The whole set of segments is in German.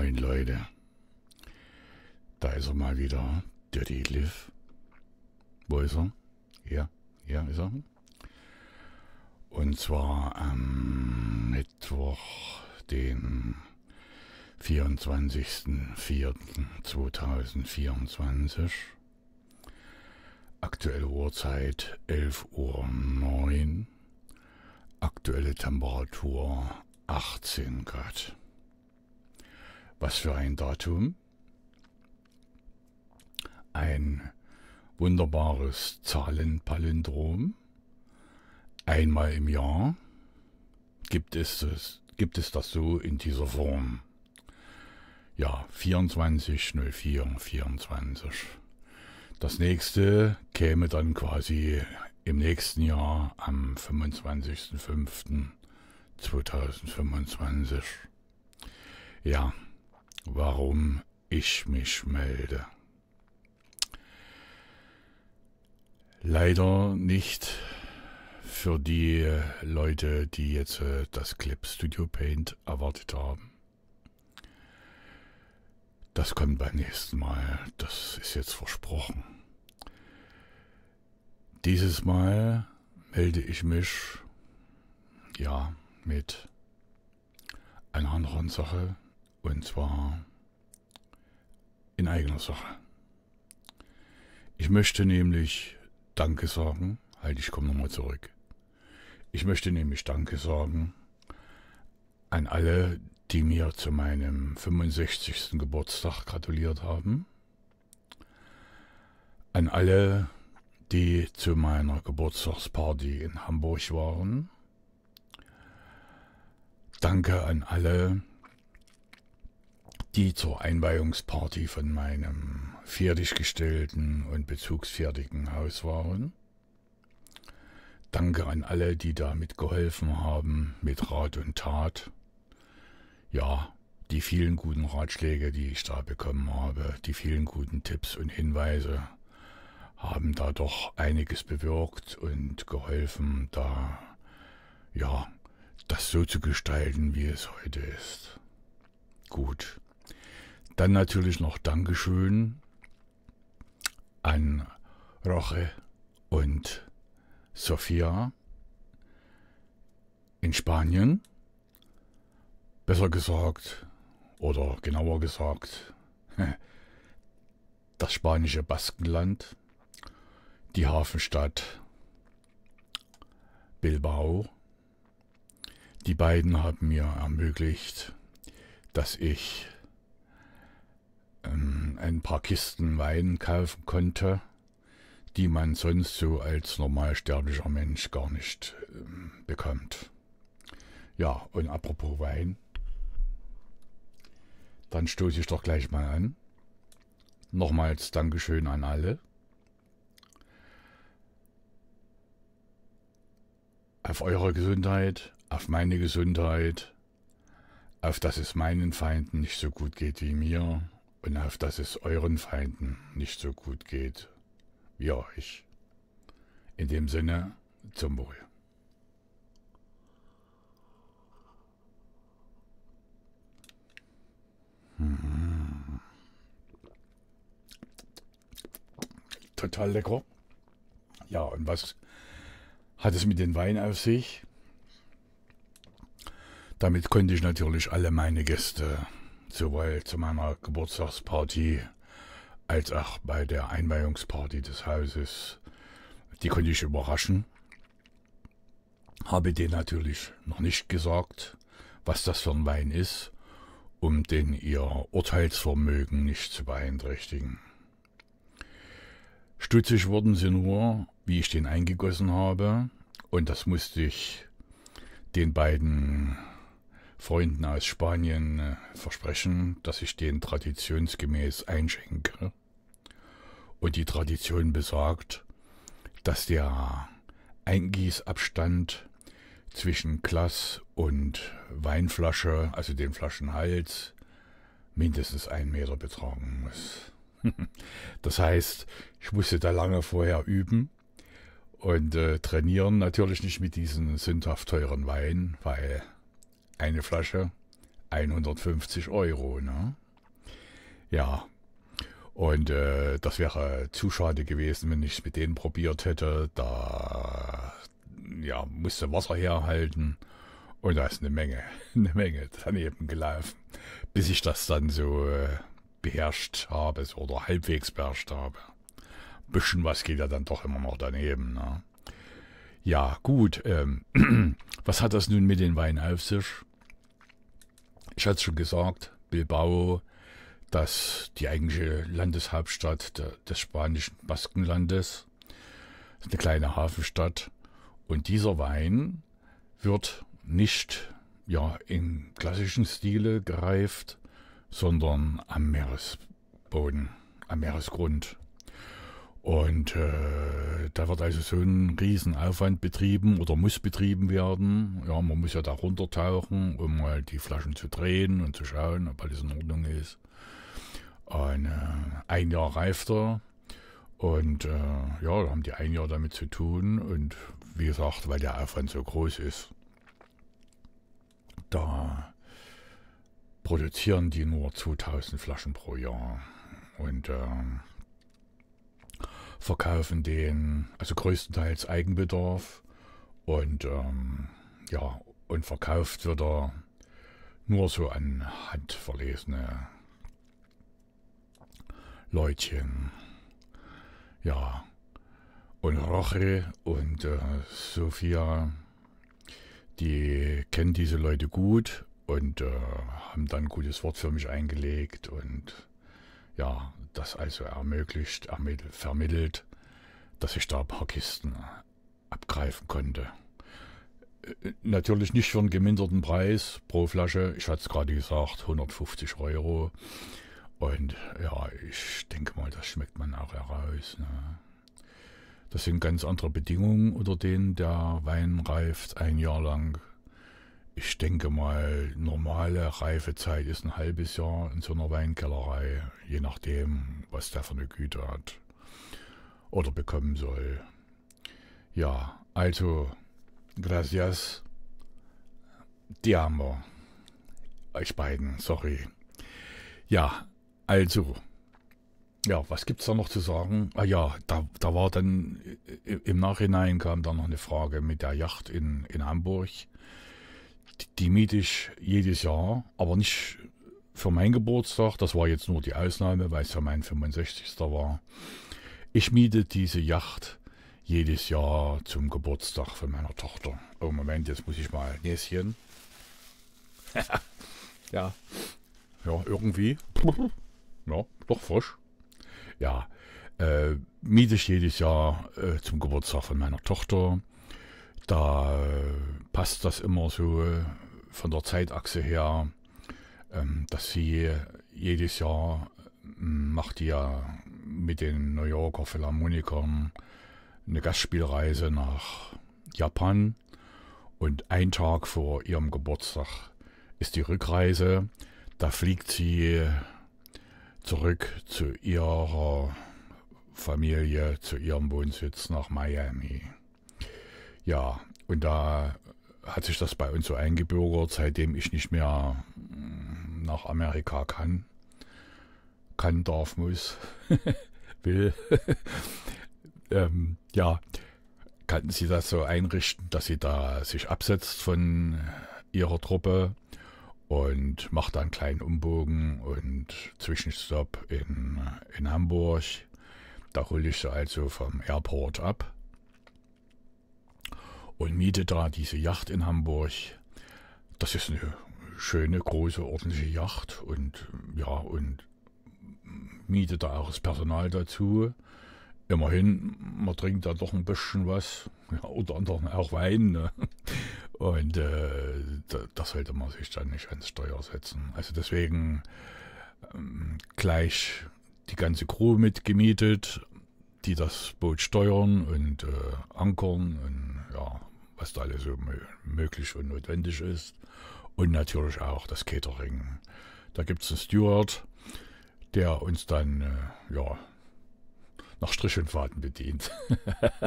Moin Leute, da ist er mal wieder, Dirty Liv. Wo ist er? Ja, ja ist er. Und zwar am Mittwoch, den 24.04.2024. Aktuelle Uhrzeit 11.09 Uhr. Aktuelle Temperatur 18 Grad. Was für ein Datum? Ein wunderbares Zahlenpalindrom. Einmal im Jahr gibt es, es, gibt es das so in dieser Form. Ja, 24, 04, 24. Das nächste käme dann quasi im nächsten Jahr am 25.05.2025. Ja warum ich mich melde. Leider nicht für die Leute, die jetzt äh, das Clip Studio Paint erwartet haben. Das kommt beim nächsten Mal, das ist jetzt versprochen. Dieses Mal melde ich mich, ja, mit einer anderen Sache, und zwar in eigener Sache. Ich möchte nämlich Danke sagen. Halt, ich komme nochmal zurück. Ich möchte nämlich Danke sagen an alle, die mir zu meinem 65. Geburtstag gratuliert haben. An alle, die zu meiner Geburtstagsparty in Hamburg waren. Danke an alle, die zur Einweihungsparty von meinem fertiggestellten und bezugsfertigen Haus waren. Danke an alle, die da mitgeholfen haben, mit Rat und Tat. Ja, die vielen guten Ratschläge, die ich da bekommen habe, die vielen guten Tipps und Hinweise haben da doch einiges bewirkt und geholfen, da, ja, das so zu gestalten, wie es heute ist. Gut. Dann natürlich noch Dankeschön an Roche und Sofia in Spanien. Besser gesagt, oder genauer gesagt, das spanische Baskenland, die Hafenstadt Bilbao. Die beiden haben mir ermöglicht, dass ich ähm, ein paar Kisten Wein kaufen konnte, die man sonst so als normalsterblicher Mensch gar nicht ähm, bekommt. Ja, und apropos Wein, dann stoße ich doch gleich mal an. Nochmals Dankeschön an alle. Auf eure Gesundheit, auf meine Gesundheit, auf dass es meinen Feinden nicht so gut geht wie mir und auf dass es euren Feinden nicht so gut geht wie euch. In dem Sinne, zum Wohl. Hm. Total lecker. Ja, und was hat es mit dem Wein auf sich? Damit konnte ich natürlich alle meine Gäste sowohl zu meiner Geburtstagsparty als auch bei der Einweihungsparty des Hauses. Die konnte ich überraschen. Habe denen natürlich noch nicht gesagt, was das für ein Wein ist, um den ihr Urteilsvermögen nicht zu beeinträchtigen. Stutzig wurden sie nur, wie ich den eingegossen habe, und das musste ich den beiden Freunden aus Spanien äh, versprechen, dass ich den traditionsgemäß einschenke. Und die Tradition besagt, dass der Eingießabstand zwischen Glas und Weinflasche, also den Flaschenhals, mindestens einen Meter betragen muss. das heißt, ich musste da lange vorher üben und äh, trainieren, natürlich nicht mit diesem sündhaft teuren Wein, weil eine Flasche 150 Euro. Ne? Ja, und äh, das wäre zu schade gewesen, wenn ich es mit denen probiert hätte. Da ja, musste Wasser herhalten. Und da ist eine Menge, eine Menge daneben gelaufen, bis ich das dann so äh, beherrscht habe oder halbwegs beherrscht habe. bisschen was geht ja dann doch immer noch daneben. Ne? Ja, gut. Ähm, was hat das nun mit den Wein auf sich? Ich hatte es schon gesagt, Bilbao, das die eigentliche Landeshauptstadt des spanischen Baskenlandes, das ist eine kleine Hafenstadt. Und dieser Wein wird nicht ja, im klassischen Stile gereift, sondern am Meeresboden, am Meeresgrund. Und äh, da wird also so ein Riesenaufwand betrieben oder muss betrieben werden. Ja, man muss ja da runtertauchen, um mal die Flaschen zu drehen und zu schauen, ob alles in Ordnung ist. Und, äh, ein Jahr reift er. Und äh, ja, da haben die ein Jahr damit zu tun. Und wie gesagt, weil der Aufwand so groß ist, da produzieren die nur 2000 Flaschen pro Jahr. Und äh, verkaufen den, also größtenteils Eigenbedarf und ähm, ja, und verkauft wird er nur so an handverlesene Leutchen. Ja, und Roche und äh, Sophia, die kennen diese Leute gut und äh, haben dann ein gutes Wort für mich eingelegt und ja, das also ermöglicht, vermittelt, dass ich da ein paar Kisten abgreifen konnte. Äh, äh, natürlich nicht für einen geminderten Preis pro Flasche. Ich hatte es gerade gesagt, 150 Euro. Und ja, ich denke mal, das schmeckt man auch heraus. Ne? Das sind ganz andere Bedingungen unter denen der Wein reift ein Jahr lang ich denke mal, normale Reifezeit ist ein halbes Jahr in so einer Weinkellerei, je nachdem, was der für eine Güte hat oder bekommen soll. Ja, also, gracias. Die haben wir. Euch beiden, sorry. Ja, also. Ja, was gibt es da noch zu sagen? Ah ja, da, da war dann, im Nachhinein kam da noch eine Frage mit der Yacht in, in Hamburg. Die, die miete ich jedes Jahr, aber nicht für meinen Geburtstag. Das war jetzt nur die Ausnahme, weil es ja mein 65. war. Ich miete diese Yacht jedes Jahr zum Geburtstag von meiner Tochter. Oh, Moment, jetzt muss ich mal Näschen. ja. Ja, irgendwie. Ja, doch frisch. Ja, äh, miete ich jedes Jahr äh, zum Geburtstag von meiner Tochter. Da äh, passt das immer so äh, von der Zeitachse her, ähm, dass sie jedes Jahr äh, macht die ja mit den New Yorker Philharmonikern eine Gastspielreise nach Japan und ein Tag vor ihrem Geburtstag ist die Rückreise. Da fliegt sie zurück zu ihrer Familie, zu ihrem Wohnsitz nach Miami. Ja, und da hat sich das bei uns so eingebürgert, seitdem ich nicht mehr mm, nach Amerika kann, kann, darf, muss, will. ähm, ja, kannten sie das so einrichten, dass sie da sich absetzt von ihrer Truppe und macht dann einen kleinen Umbogen und Zwischenstopp in, in Hamburg. Da hole ich sie also vom Airport ab und miete da diese Yacht in Hamburg. Das ist eine schöne, große, ordentliche Yacht und ja, und miete da auch das Personal dazu. Immerhin, man trinkt da doch ein bisschen was, ja, unter anderem auch Wein. Ne? Und äh, das sollte man sich dann nicht ans Steuer setzen. Also deswegen ähm, gleich die ganze Crew mitgemietet, die das Boot steuern und äh, ankern und ja, was da alles so möglich und notwendig ist. Und natürlich auch das Catering. Da gibt es einen Steward, der uns dann äh, ja, nach Strich und Faden bedient.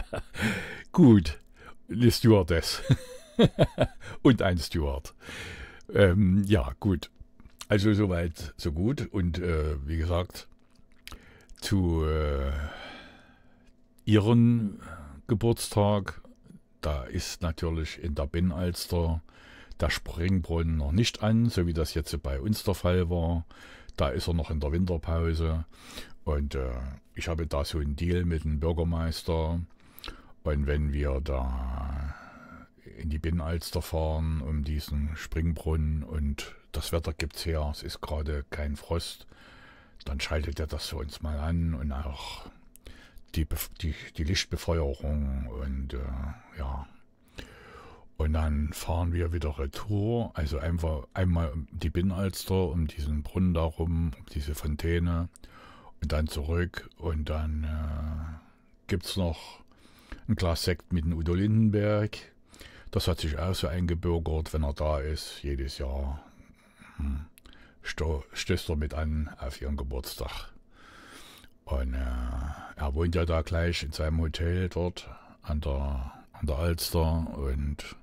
Gut, eine Stewardess und ein Steward. Ähm, ja, gut. Also soweit, so gut. Und äh, wie gesagt, zu äh, ihren Geburtstag da ist natürlich in der Binnenalster der Springbrunnen noch nicht an, so wie das jetzt bei uns der Fall war. Da ist er noch in der Winterpause. Und äh, ich habe da so einen Deal mit dem Bürgermeister. Und wenn wir da in die Binnenalster fahren, um diesen Springbrunnen und das Wetter gibt's her, es ist gerade kein Frost, dann schaltet er das für uns mal an und auch die, die, die Lichtbefeuerung und äh, ja. Und dann fahren wir wieder retour, also einfach einmal die Binnenalster um diesen Brunnen darum, um diese Fontäne und dann zurück und dann äh, gibt es noch ein Glas Sekt mit dem Udo Lindenberg. Das hat sich auch so eingebürgert, wenn er da ist, jedes Jahr. Hm. Stößt er mit an auf ihren Geburtstag. Und äh, er wohnt ja da gleich in seinem Hotel dort an der, an der Alster. Und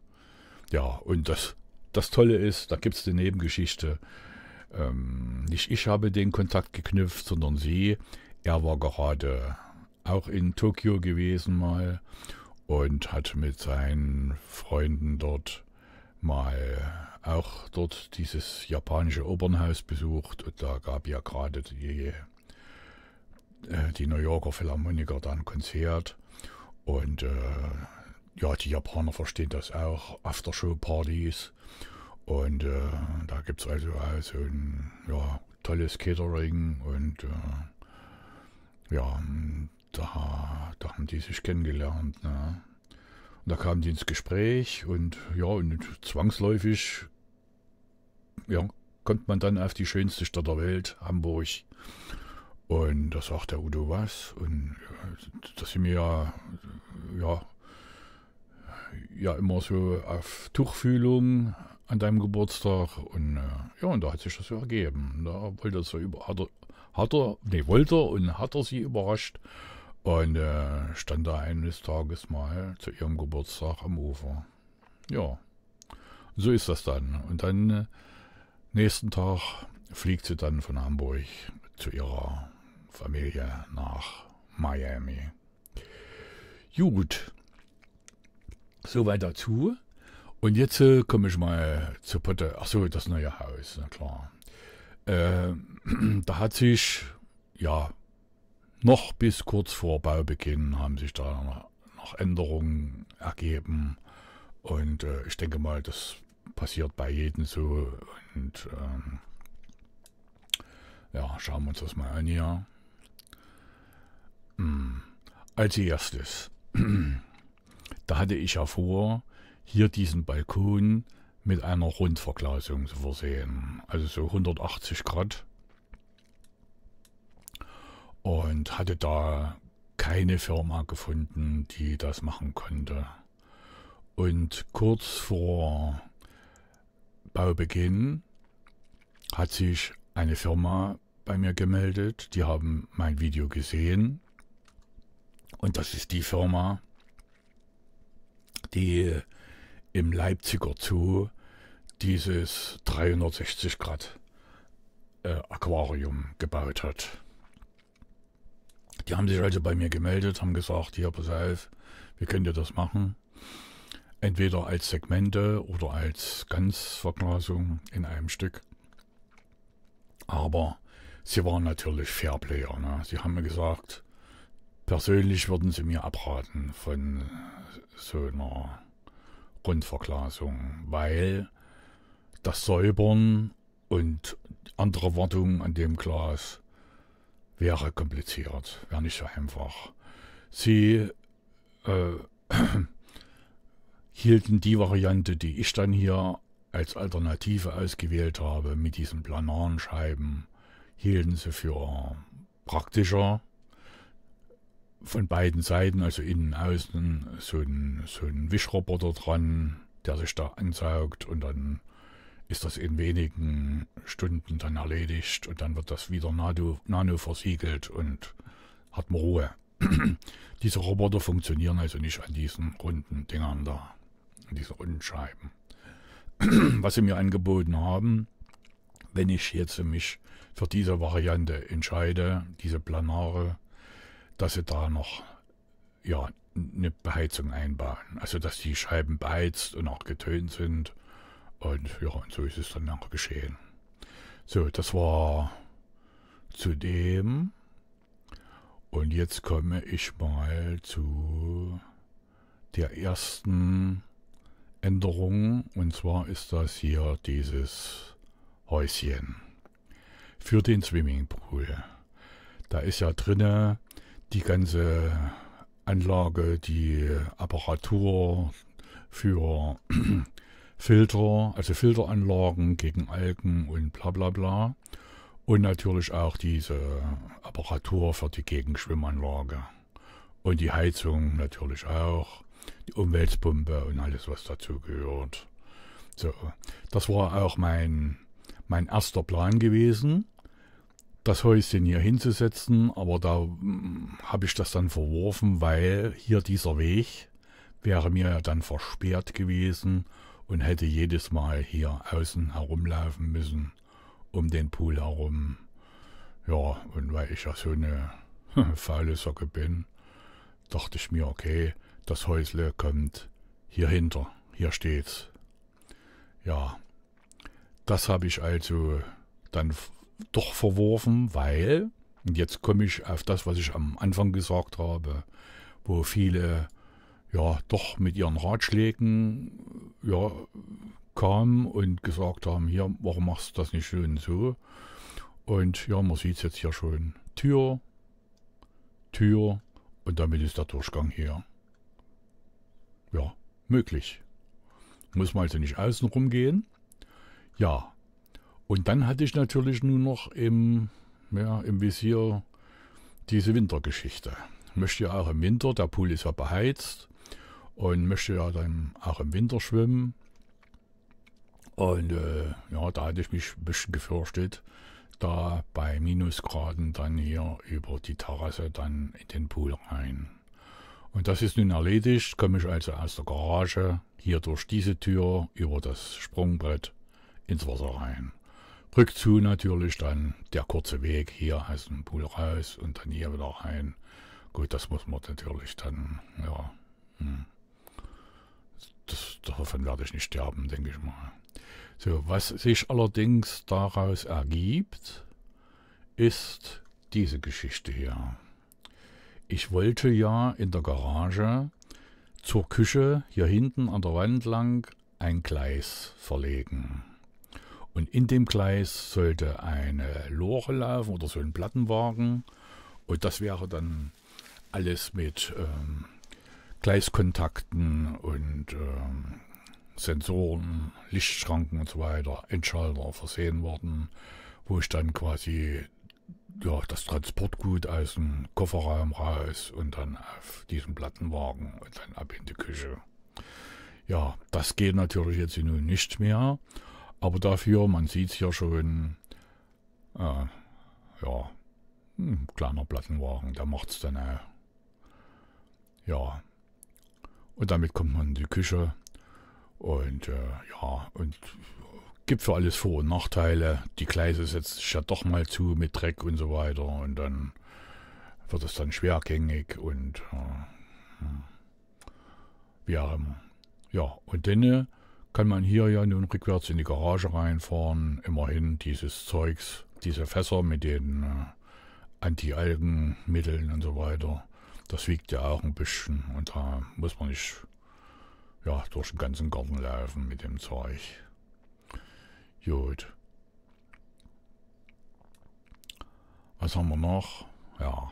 ja, und das, das Tolle ist, da gibt es die Nebengeschichte. Ähm, nicht ich habe den Kontakt geknüpft, sondern sie. Er war gerade auch in Tokio gewesen mal und hat mit seinen Freunden dort mal auch dort dieses japanische Opernhaus besucht und da gab ja gerade die äh, die New Yorker Philharmoniker dann Konzert und äh, ja, die Japaner verstehen das auch, Aftershow-Partys und äh, da gibt es also auch so ein ja, tolles Catering und äh, ja, da, da haben die sich kennengelernt. Ne? Und da kamen die ins Gespräch und ja, und zwangsläufig ja, kommt man dann auf die schönste Stadt der Welt, Hamburg. Und da sagt der Udo was. Und äh, dass sie mir ja, ja, ja immer so auf Tuchfühlung an deinem Geburtstag. Und äh, ja, und da hat sich das so ergeben. Da wollte er so über, hat er, hat er, nee, wollte er und hat er sie überrascht. Und äh, stand da eines Tages mal zu ihrem Geburtstag am Ufer. Ja, so ist das dann. Und dann äh, nächsten Tag fliegt sie dann von Hamburg zu ihrer Familie nach Miami. Gut, soweit dazu. Und jetzt äh, komme ich mal zur Potte. Achso, das neue Haus, na klar. Äh, da hat sich, ja, noch bis kurz vor Baubeginn haben sich da noch Änderungen ergeben. Und äh, ich denke mal, das passiert bei jedem so. Und ähm, ja, schauen wir uns das mal an hier. Als erstes, da hatte ich ja vor, hier diesen Balkon mit einer Rundverglasung zu versehen. Also so 180 Grad. Und hatte da keine Firma gefunden, die das machen konnte. Und kurz vor Baubeginn hat sich eine Firma bei mir gemeldet. Die haben mein Video gesehen und das ist die Firma, die im Leipziger Zoo dieses 360 Grad äh, Aquarium gebaut hat. Die haben sich also bei mir gemeldet, haben gesagt, hier, pass auf, wir können dir das machen. Entweder als Segmente oder als Ganzverglasung in einem Stück. Aber sie waren natürlich Fairplayer. Ne? Sie haben mir gesagt, Persönlich würden sie mir abraten von so einer Grundverglasung, weil das Säubern und andere Wartung an dem Glas wäre kompliziert, wäre nicht so einfach. Sie äh, hielten die Variante, die ich dann hier als Alternative ausgewählt habe, mit diesen planaren Scheiben, hielten sie für praktischer von beiden Seiten, also innen, außen, so ein, so ein Wischroboter dran, der sich da ansaugt und dann ist das in wenigen Stunden dann erledigt und dann wird das wieder Nano, Nano versiegelt und hat man Ruhe. Diese Roboter funktionieren also nicht an diesen runden Dingern da, an diesen runden Scheiben. Was sie mir angeboten haben, wenn ich jetzt mich für diese Variante entscheide, diese planare dass sie da noch ja, eine Beheizung einbauen. Also, dass die Scheiben beheizt und auch getönt sind. Und ja, und so ist es dann auch geschehen. So, das war zu dem. Und jetzt komme ich mal zu der ersten Änderung. Und zwar ist das hier dieses Häuschen für den Swimmingpool. Da ist ja drinne die ganze Anlage, die Apparatur für Filter, also Filteranlagen gegen Algen und bla bla bla. Und natürlich auch diese Apparatur für die Gegenschwimmanlage. Und die Heizung natürlich auch. Die Umweltpumpe und alles, was dazu gehört. So, das war auch mein, mein erster Plan gewesen das Häuschen hier hinzusetzen, aber da mm, habe ich das dann verworfen, weil hier dieser Weg wäre mir ja dann versperrt gewesen und hätte jedes Mal hier außen herumlaufen müssen, um den Pool herum. Ja, und weil ich ja so eine faule Socke bin, dachte ich mir, okay, das Häusle kommt hier hinter, hier steht's. Ja, das habe ich also dann doch verworfen, weil, und jetzt komme ich auf das, was ich am Anfang gesagt habe, wo viele ja doch mit ihren Ratschlägen ja, kamen und gesagt haben, hier, warum machst du das nicht schön so? Und ja, man sieht es jetzt hier schon. Tür, Tür und damit ist der Durchgang hier. Ja, möglich. Muss man also nicht außen rumgehen. Ja, und dann hatte ich natürlich nur noch im, ja, im Visier diese Wintergeschichte. Möchte ja auch im Winter, der Pool ist ja beheizt und möchte ja dann auch im Winter schwimmen. Und äh, ja, da hatte ich mich ein bisschen gefürchtet, da bei Minusgraden dann hier über die Terrasse dann in den Pool rein. Und das ist nun erledigt, komme ich also aus der Garage hier durch diese Tür über das Sprungbrett ins Wasser rein. Rück zu natürlich dann der kurze Weg. Hier hast du einen Pool raus und dann hier wieder rein. Gut, das muss man natürlich dann, ja. Hm. Das, davon werde ich nicht sterben, denke ich mal. So, was sich allerdings daraus ergibt, ist diese Geschichte hier. Ich wollte ja in der Garage zur Küche hier hinten an der Wand lang ein Gleis verlegen. Und in dem Gleis sollte eine Lore laufen oder so ein Plattenwagen. Und das wäre dann alles mit ähm, Gleiskontakten und ähm, Sensoren, Lichtschranken und so weiter, Endschalter versehen worden, wo ich dann quasi ja, das Transportgut aus dem Kofferraum raus und dann auf diesen Plattenwagen und dann ab in die Küche. Ja, das geht natürlich jetzt nun nicht mehr. Aber dafür, man sieht es hier schon, äh, ja, ein hm, kleiner Plattenwagen, der macht es dann auch. Ja. Und damit kommt man in die Küche. Und äh, ja, und gibt für alles Vor- und Nachteile. Die Gleise setzt sich ja doch mal zu mit Dreck und so weiter. Und dann wird es dann schwergängig und äh, hm. wie auch immer. Ja, und dann äh, kann man hier ja nun rückwärts in die Garage reinfahren. Immerhin dieses Zeugs, diese Fässer mit den äh, Anti-Algen-Mitteln und so weiter. Das wiegt ja auch ein bisschen und da muss man nicht ja, durch den ganzen Garten laufen mit dem Zeug. Gut. Was haben wir noch? Ja,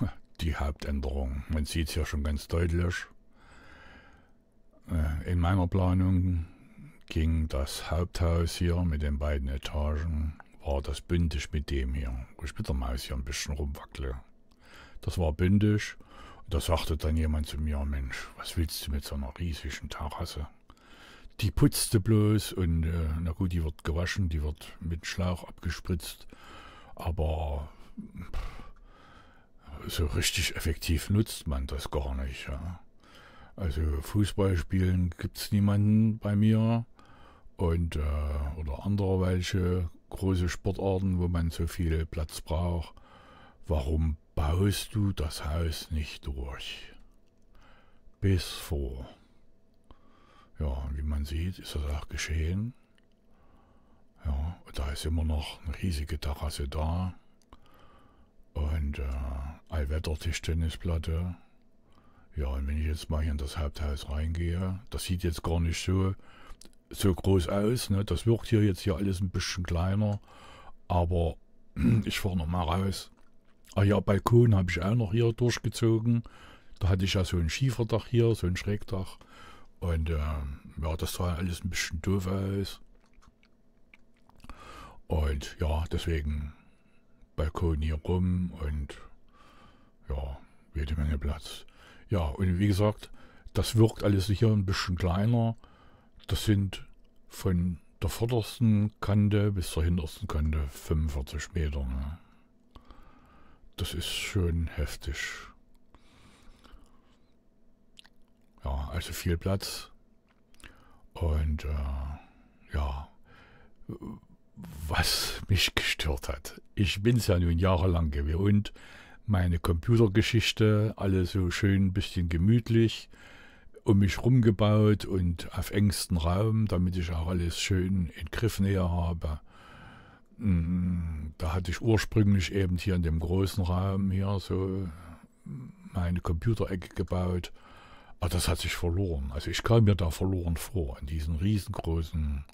die Hauptänderung. Man sieht es ja schon ganz deutlich. Äh, in meiner Planung ging das Haupthaus hier mit den beiden Etagen, war das bündig mit dem hier, wo ich mit der Maus hier ein bisschen rumwackle. Das war bündig. Da sagte dann jemand zu mir, Mensch, was willst du mit so einer riesigen Terrasse? Die putzte bloß und äh, na gut, die wird gewaschen, die wird mit Schlauch abgespritzt, aber pff, so richtig effektiv nutzt man das gar nicht. Ja. Also Fußball spielen gibt es niemanden bei mir. Und, äh, oder anderweitige große Sportarten, wo man so viel Platz braucht. Warum baust du das Haus nicht durch? Bis vor. Ja, wie man sieht, ist das auch geschehen. Ja, und da ist immer noch eine riesige Terrasse da. Und äh, Allwetter-Tischtennisplatte. Ja, und wenn ich jetzt mal hier in das Haupthaus reingehe, das sieht jetzt gar nicht so, so groß aus. Ne? Das wirkt hier jetzt hier alles ein bisschen kleiner. Aber ich fahre nochmal raus. Ah ja, Balkon habe ich auch noch hier durchgezogen. Da hatte ich ja so ein Schieferdach hier, so ein Schrägdach. Und äh, ja, das sah alles ein bisschen doof aus. Und ja, deswegen Balkon hier rum und ja, jede Menge Platz. Ja, und wie gesagt, das wirkt alles hier ein bisschen kleiner. Das sind von der vordersten Kante bis zur hintersten Kante 45 Meter. Ne? Das ist schön heftig. Ja, also viel Platz. Und äh, ja, was mich gestört hat. Ich bin es ja nun jahrelang gewöhnt, meine Computergeschichte, alles so schön ein bisschen gemütlich um mich rumgebaut und auf engstem Raum, damit ich auch alles schön in Griffnähe habe. Mm, da hatte ich ursprünglich eben hier in dem großen Raum hier so meine Computerecke gebaut. Aber das hat sich verloren. Also ich kam mir da verloren vor, in diesem riesengroßen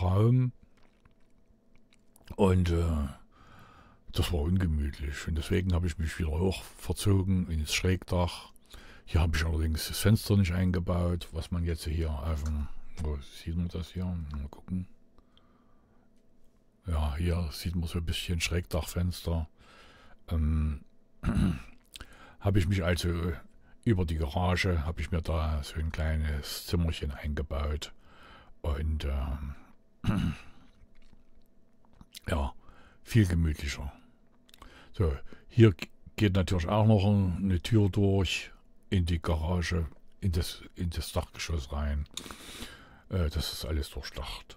Raum. Und äh, das war ungemütlich. Und deswegen habe ich mich wieder hoch verzogen ins Schrägdach. Hier habe ich allerdings das Fenster nicht eingebaut, was man jetzt hier auf dem, wo sieht man das hier? Mal gucken. Ja, hier sieht man so ein bisschen Schrägdachfenster. Ähm, habe ich mich also über die Garage, habe ich mir da so ein kleines Zimmerchen eingebaut. Und ähm, ja, viel gemütlicher. So, hier geht natürlich auch noch eine Tür durch in die Garage, in das, in das Dachgeschoss rein. Äh, das ist alles durchdacht.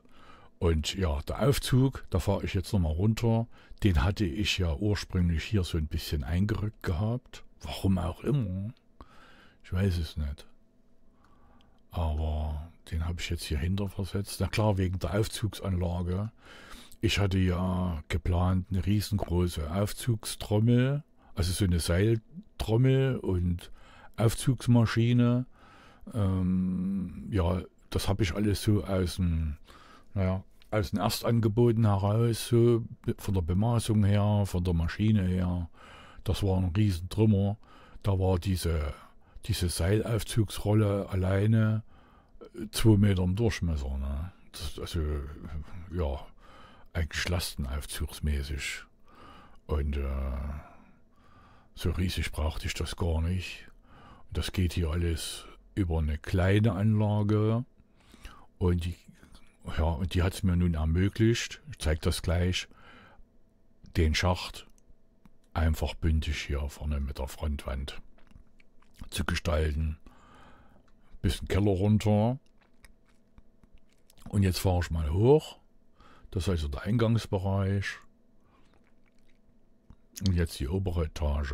Und ja, der Aufzug, da fahre ich jetzt nochmal runter. Den hatte ich ja ursprünglich hier so ein bisschen eingerückt gehabt. Warum auch immer. Ich weiß es nicht. Aber den habe ich jetzt hier hinter versetzt. Na klar, wegen der Aufzugsanlage. Ich hatte ja geplant, eine riesengroße Aufzugstrommel, also so eine Seiltrommel und Aufzugsmaschine. Ähm, ja, das habe ich alles so aus dem, naja, aus den Erstangeboten heraus, so von der Bemaßung her, von der Maschine her. Das war ein Riesentrümmer. Da war diese, diese Seilaufzugsrolle alleine äh, zwei Meter im Durchmesser. Ne? Das, also, ja, eigentlich lastenaufzugsmäßig. Und äh, so riesig brauchte ich das gar nicht. Und das geht hier alles über eine kleine Anlage. Und die, ja, die hat es mir nun ermöglicht, ich zeige das gleich, den Schacht einfach bündig hier vorne mit der Frontwand zu gestalten. Bisschen Keller runter. Und jetzt fahre ich mal hoch das ist also der Eingangsbereich. Und jetzt die obere Etage.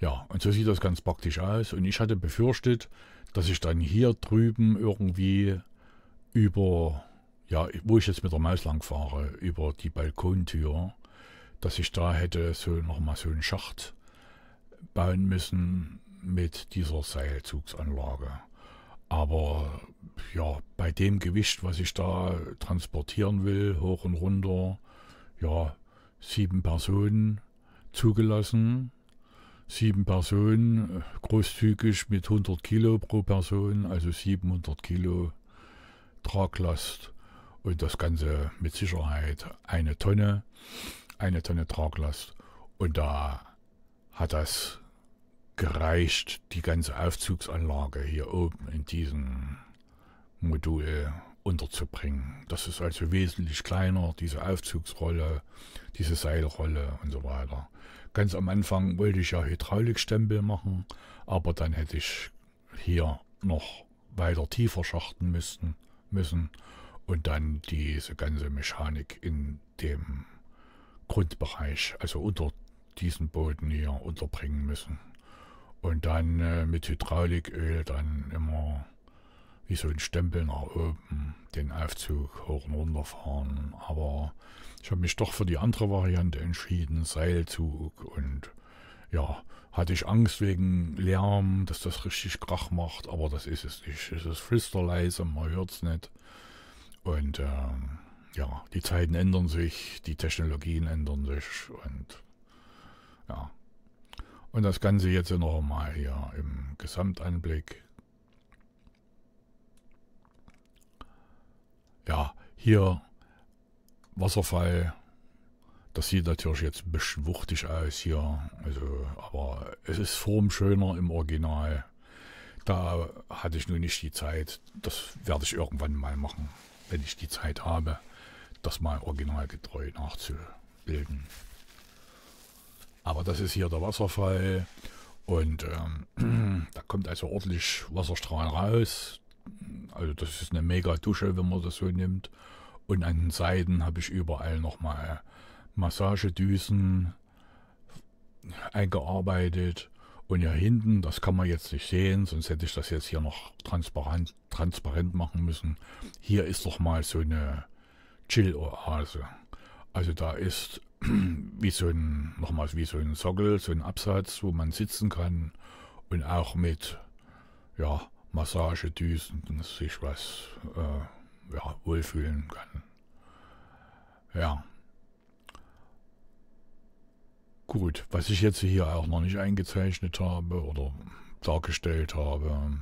Ja, und so sieht das ganz praktisch aus. Und ich hatte befürchtet, dass ich dann hier drüben irgendwie über, ja, wo ich jetzt mit der Maus lang fahre, über die Balkontür, dass ich da hätte so nochmal so einen Schacht bauen müssen mit dieser Seilzugsanlage. Aber ja, bei dem Gewicht, was ich da transportieren will, hoch und runter, ja, sieben Personen zugelassen. Sieben Personen, äh, großzügig mit 100 Kilo pro Person, also 700 Kilo Traglast. Und das Ganze mit Sicherheit eine Tonne, eine Tonne Traglast. Und da hat das gereicht, die ganze Aufzugsanlage hier oben in diesem Modul unterzubringen. Das ist also wesentlich kleiner, diese Aufzugsrolle, diese Seilrolle und so weiter. Ganz am Anfang wollte ich ja Hydraulikstempel machen, aber dann hätte ich hier noch weiter tiefer schachten müssen, müssen und dann diese ganze Mechanik in dem Grundbereich, also unter diesen Boden hier unterbringen müssen. Und dann äh, mit Hydrauliköl dann immer wie so ein Stempel nach oben, äh, hm, den Aufzug hoch und runter fahren. Aber ich habe mich doch für die andere Variante entschieden, Seilzug und ja, hatte ich Angst wegen Lärm, dass das richtig Krach macht, aber das ist es nicht. Es ist flüsterleise, man hört es nicht. Und äh, ja, die Zeiten ändern sich, die Technologien ändern sich und ja. Und das Ganze jetzt nochmal hier im Gesamtanblick. ja, hier Wasserfall. Das sieht natürlich jetzt ein bisschen wuchtig aus hier. Also, aber es ist formschöner im Original. Da hatte ich nur nicht die Zeit. Das werde ich irgendwann mal machen, wenn ich die Zeit habe, das mal originalgetreu nachzubilden. Aber das ist hier der Wasserfall und ähm, da kommt also ordentlich Wasserstrahl raus. Also das ist eine mega Dusche, wenn man das so nimmt. Und an den Seiten habe ich überall nochmal Massagedüsen eingearbeitet. Und hier hinten, das kann man jetzt nicht sehen, sonst hätte ich das jetzt hier noch transparent, transparent machen müssen. Hier ist doch mal so eine Chill-Oase. Also da ist wie so ein, nochmals wie so ein Sockel, so ein Absatz, wo man sitzen kann und auch mit, ja, Massagedüsen sich was äh, ja, wohlfühlen kann. Ja. Gut, was ich jetzt hier auch noch nicht eingezeichnet habe oder dargestellt habe,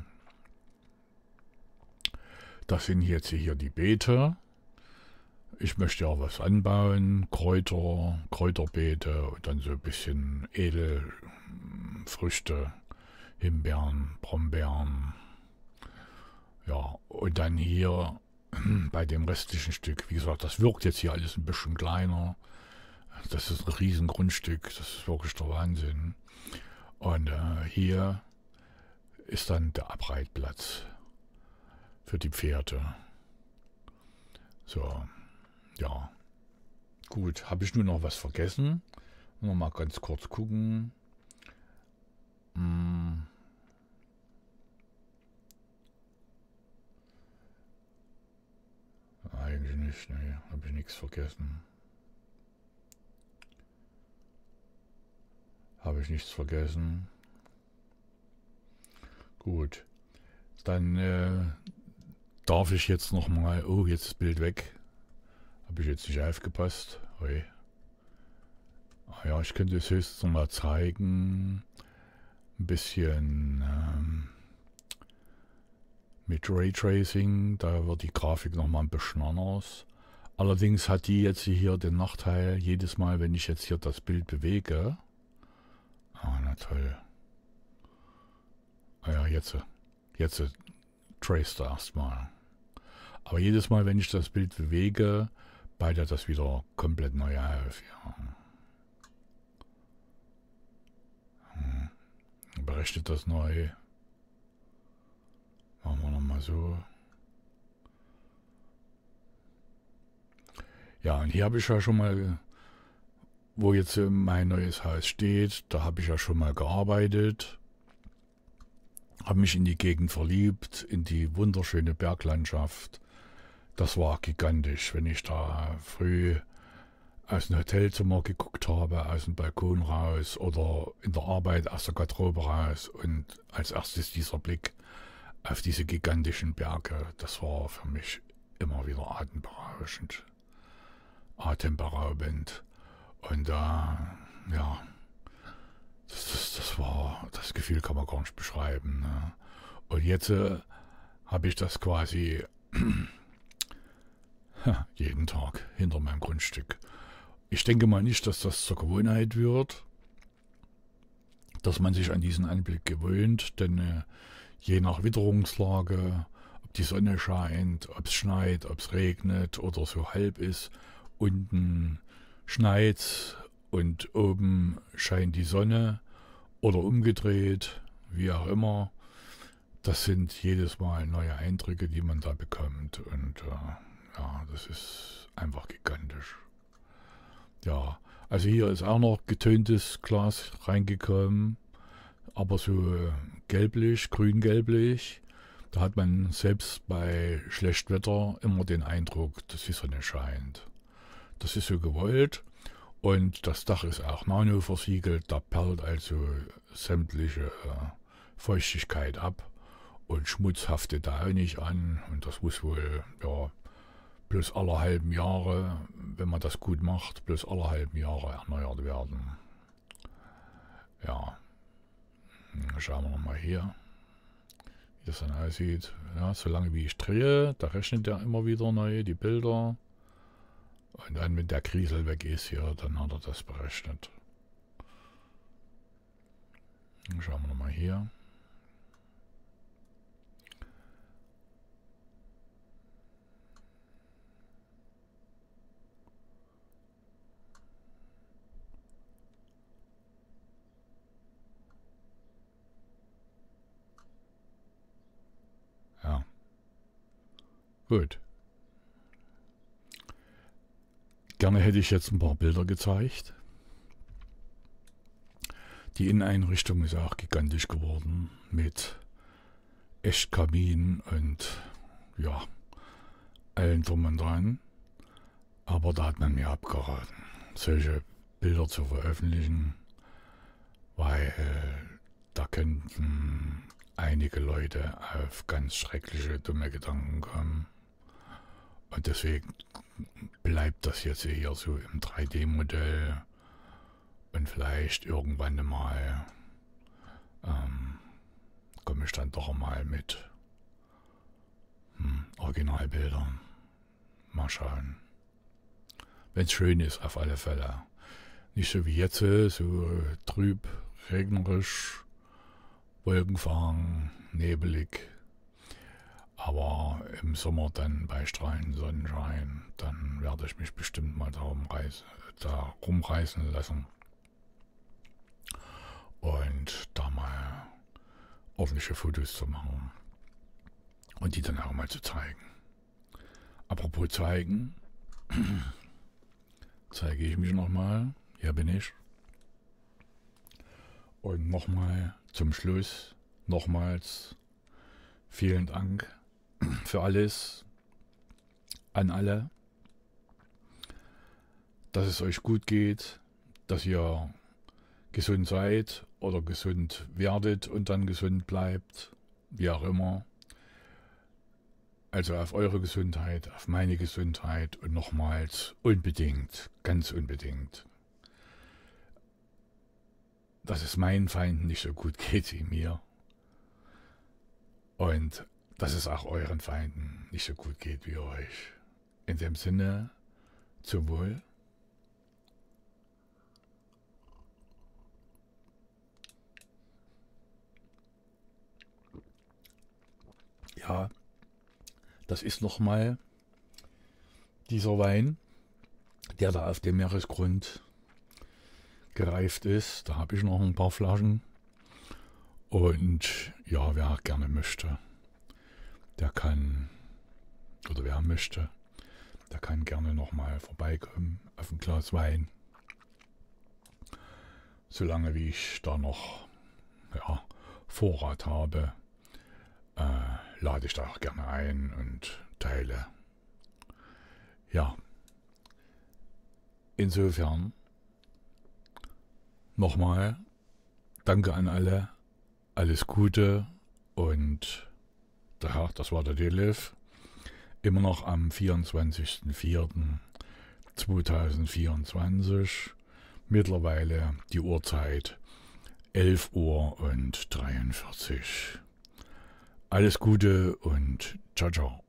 das sind jetzt hier die Beete. Ich möchte ja was anbauen, Kräuter, Kräuterbeete und dann so ein bisschen Edelfrüchte, Himbeeren, Brombeeren, ja, und dann hier hm, bei dem restlichen Stück, wie gesagt, das wirkt jetzt hier alles ein bisschen kleiner. Das ist ein riesen Grundstück, das ist wirklich der Wahnsinn. Und äh, hier ist dann der Abreitplatz für die Pferde. So, ja. Gut, habe ich nur noch was vergessen? Noch mal ganz kurz gucken. Hm. Eigentlich nicht, nee, habe ich nichts vergessen. Habe ich nichts vergessen. Gut, dann äh, darf ich jetzt noch mal. Oh, jetzt das Bild weg. Habe ich jetzt nicht aufgepasst. Ui. Ah ja, ich könnte es höchstens noch mal zeigen. Ein bisschen. Ähm, mit Raytracing, da wird die Grafik noch mal ein bisschen anders. Allerdings hat die jetzt hier den Nachteil, jedes Mal, wenn ich jetzt hier das Bild bewege. Ah, na toll. Ah ja, jetzt, jetzt traced er erstmal. Aber jedes Mal, wenn ich das Bild bewege, beidet das wieder komplett neu auf. Ja. Hm. Berechnet das neu. Machen wir nochmal so. Ja, und hier habe ich ja schon mal, wo jetzt äh, mein neues Haus steht, da habe ich ja schon mal gearbeitet. Habe mich in die Gegend verliebt, in die wunderschöne Berglandschaft. Das war gigantisch, wenn ich da früh aus dem Hotelzimmer geguckt habe, aus dem Balkon raus oder in der Arbeit aus der Garderobe raus und als erstes dieser Blick auf diese gigantischen Berge. Das war für mich immer wieder atemberauschend, Atemberaubend. Und da, äh, ja, das, das, das, war, das Gefühl kann man gar nicht beschreiben. Ne? Und jetzt äh, habe ich das quasi jeden Tag hinter meinem Grundstück. Ich denke mal nicht, dass das zur Gewohnheit wird, dass man sich an diesen Anblick gewöhnt, denn äh, je nach Witterungslage, ob die Sonne scheint, ob es schneit, ob es regnet oder so halb ist. Unten schneit und oben scheint die Sonne oder umgedreht, wie auch immer. Das sind jedes Mal neue Eindrücke, die man da bekommt. Und äh, ja, das ist einfach gigantisch. Ja, also hier ist auch noch getöntes Glas reingekommen aber so gelblich, grün-gelblich. Da hat man selbst bei Schlechtwetter immer den Eindruck, dass die Sonne scheint. Das ist so gewollt und das Dach ist auch nano versiegelt. Da perlt also sämtliche äh, Feuchtigkeit ab und Schmutz haftet da auch nicht an. Und das muss wohl, ja, bloß alle halben Jahre, wenn man das gut macht, bloß aller halben Jahre erneuert werden. Ja. Hm, schauen wir mal hier, wie das dann aussieht. Ja, solange wie ich drehe, da rechnet er immer wieder neu die Bilder. Und dann, wenn der Kriesel weg ist hier, dann hat er das berechnet. Hm, schauen wir nochmal hier. Gut. Gerne hätte ich jetzt ein paar Bilder gezeigt. Die Inneneinrichtung ist auch gigantisch geworden mit Echtkamin und ja, allen drum und dran. Aber da hat man mir abgeraten, solche Bilder zu veröffentlichen, weil äh, da könnten einige Leute auf ganz schreckliche, dumme Gedanken kommen. Und deswegen bleibt das jetzt hier so im 3D-Modell und vielleicht irgendwann mal ähm, komme ich dann doch mal mit hm, Originalbildern. Mal schauen. Wenn es schön ist, auf alle Fälle. Nicht so wie jetzt, so trüb, regnerisch, Wolkenfang, nebelig. Aber im Sommer dann bei strahlendem Sonnenschein, dann werde ich mich bestimmt mal darum reise, da rumreißen lassen. Und da mal ordentliche Fotos zu machen. Und die dann auch mal zu zeigen. Apropos zeigen, zeige ich mich nochmal. Hier bin ich. Und nochmal zum Schluss, nochmals vielen Dank für alles, an alle, dass es euch gut geht, dass ihr gesund seid oder gesund werdet und dann gesund bleibt, wie auch immer. Also auf eure Gesundheit, auf meine Gesundheit und nochmals unbedingt, ganz unbedingt, dass es meinen Feinden nicht so gut geht wie mir. Und dass es auch euren Feinden nicht so gut geht wie euch. In dem Sinne, zum Wohl. Ja, das ist nochmal dieser Wein, der da auf dem Meeresgrund gereift ist. Da habe ich noch ein paar Flaschen. Und ja, wer gerne möchte der kann oder wer möchte, der kann gerne nochmal vorbeikommen auf ein Glas Wein. Solange wie ich da noch ja, Vorrat habe, äh, lade ich da auch gerne ein und teile. Ja, insofern nochmal danke an alle, alles Gute und ja, das war der DLF. Immer noch am 24.04.2024. Mittlerweile die Uhrzeit 11 Uhr und 43. Alles Gute und ciao, ciao.